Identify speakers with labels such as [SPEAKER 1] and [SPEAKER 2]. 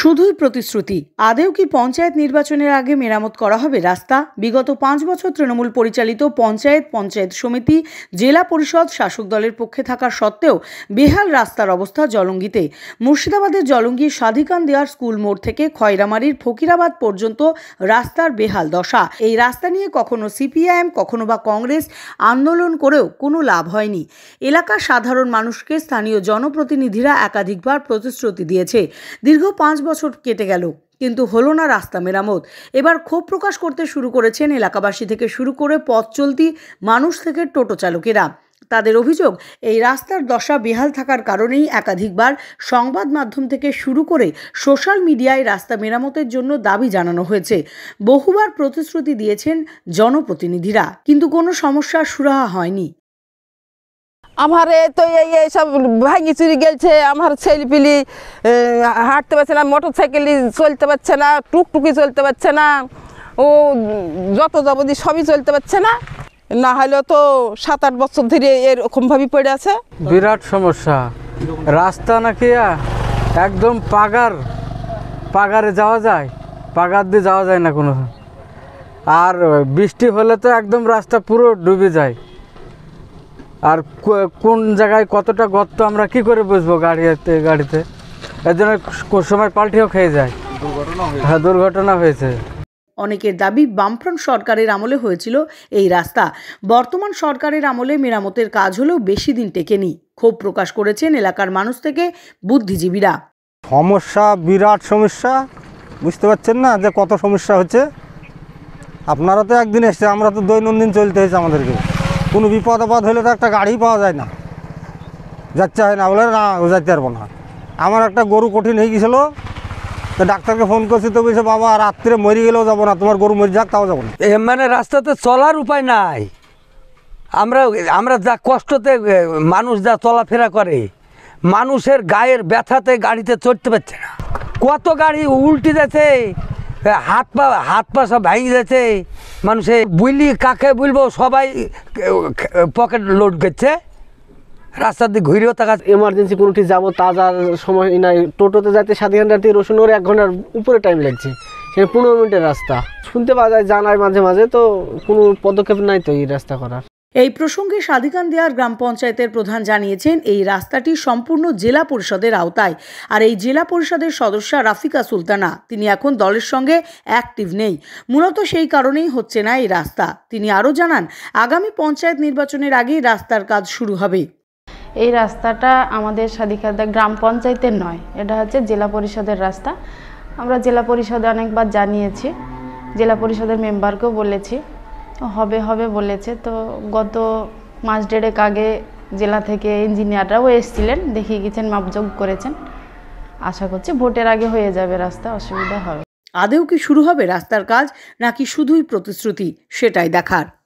[SPEAKER 1] শুধুই প্রতিশ্রুতি আদেও কি পঞ্চায়েত নির্বাচনের আগে মেরামত করা হবে রাস্তা বিগত পাঁচ বছর তৃণমূল পরিচালিত পঞ্চায়েত পঞ্চায়েত সমিতি জেলা পরিষদ শাসক দলের পক্ষে থাকা সত্ত্বেও বেহাল রাস্তার অবস্থা জলঙ্গিতে মুর্শিদাবাদের জলঙ্গির সাধিকান দেওয়ার স্কুল মোড় থেকে খয়রামারির ফকিরাবাদ পর্যন্ত রাস্তার বেহাল দশা এই রাস্তা নিয়ে কখনো সিপিআইএম কখনো বা কংগ্রেস আন্দোলন করেও কোনো লাভ হয়নি এলাকার সাধারণ মানুষকে স্থানীয় জনপ্রতিনিধিরা একাধিকবার প্রতিশ্রুতি দিয়েছে দীর্ঘ পাঁচ বছর কেটে গেল কিন্তু হলো না রাস্তা মেরামত এবার ক্ষোভ প্রকাশ করতে শুরু করেছেন এলাকাবাসী থেকে শুরু করে পথ চলতি মানুষ থেকে টোটো চালকেরা তাদের অভিযোগ এই রাস্তার দশা বেহাল থাকার কারণেই একাধিকবার সংবাদ মাধ্যম থেকে শুরু করে সোশ্যাল মিডিয়ায় রাস্তা মেরামতের জন্য দাবি জানানো হয়েছে বহুবার প্রতিশ্রুতি দিয়েছেন জনপ্রতিনিধিরা কিন্তু কোনো সমস্যার সুরাহা হয়নি আমার তো এই সব ভাঙি চুরি গেলছে আমার ছেলেপিলি
[SPEAKER 2] হাঁটতে পারছে না মোটর সাইকেলই চলতে পারছে না টুকটুকি চলতে পারছে না ও যত যাবদি সবই চলতে পারছে না না হলেও তো সাত আট বছর ধরে এরকমভাবে পড়ে আছে বিরাট সমস্যা রাস্তা নাকি একদম পাগার পাগারে যাওয়া যায় পাগার দিয়ে যাওয়া যায় না কোনো আর বৃষ্টি হলে তো একদম রাস্তা পুরো ডুবে যায় আর কোন জায়গায় কতটা গর্ত আমরা কি করে বুঝবো গাড়িতে গাড়িতে এর জন্য সময় পাল্টিও খেয়ে যায় হ্যাঁ দুর্ঘটনা হয়েছে
[SPEAKER 1] অনেকের দাবি বামফ্রন্ট সরকারের আমলে হয়েছিল এই রাস্তা বর্তমান সরকারের আমলে মেরামতের কাজ হলেও বেশি দিন টেকেনি ক্ষোভ প্রকাশ করেছেন এলাকার মানুষ থেকে বুদ্ধিজীবীরা
[SPEAKER 3] সমস্যা বিরাট সমস্যা বুঝতে পারছেন না যে কত সমস্যা হচ্ছে আপনারা তো একদিন এসছে আমরা তো দৈনন্দিন চলতে হয়েছে আমাদেরকে কোনো বিপদ আপদ হলে তো একটা গাড়ি পাওয়া যায় না যাচ্ছে হয় না বলে না যাইতে পারবো না আমার একটা গরু কঠিন হয়ে গেছিলো তো ডাক্তারকে ফোন করছি তো বলছে বাবা রাত্রে মরে গেলেও যাবো না তোমার গরু মরে যাক তাও যাবো না মানে রাস্তাতে চলার উপায় নাই আমরা আমরা যা কষ্টতে মানুষ যা চলাফেরা করে মানুষের গায়ের ব্যথাতে গাড়িতে চড়তে পারছে না কত গাড়ি উল্টে যাচ্ছে হাত পা হাত পা সব ভেঙে যাচ্ছে মানুষে বুঝলি কাকে বুলবো সবাই পকেট লোড করছে রাস্তা দিয়ে ঘুরেও থাকা এমার্জেন্সি কোনোটি যাবো তাজা সময় নাই টোটোতে যাতে সাত ঘন্টার থেকে রসুন করে এক ঘন্টার উপরে টাইম লাগছে সেখানে পনেরো মিনিটের রাস্তা শুনতে পাওয়া যায় জানায় মাঝে মাঝে তো কোনো পদক্ষেপ নাই তো এই রাস্তা করার
[SPEAKER 1] এই প্রসঙ্গে দেয়ার গ্রাম পঞ্চায়েতের প্রধান জানিয়েছেন এই রাস্তাটি সম্পূর্ণ জেলা পরিষদের আওতায় আর এই জেলা পরিষদের সদস্যা রাফিকা সুলতানা তিনি এখন দলের সঙ্গে অ্যাক্টিভ নেই মূলত সেই কারণেই হচ্ছে না এই রাস্তা তিনি আরও জানান আগামী পঞ্চায়েত নির্বাচনের আগেই রাস্তার কাজ শুরু হবে এই রাস্তাটা আমাদের সাদিকাদা গ্রাম পঞ্চায়েতের নয় এটা হচ্ছে জেলা পরিষদের রাস্তা আমরা জেলা পরিষদে অনেকবার জানিয়েছি জেলা পরিষদের মেম্বারকেও বলেছি হবে হবে বলেছে তো গত মাস দেড়েক আগে জেলা থেকে ইঞ্জিনিয়াররাও এসেছিলেন দেখিয়ে গেছেন মাপযোগ করেছেন আশা করছি ভোটের আগে হয়ে যাবে রাস্তা অসুবিধা হবে আদেও কি শুরু হবে রাস্তার কাজ নাকি শুধুই প্রতিশ্রুতি সেটাই দেখার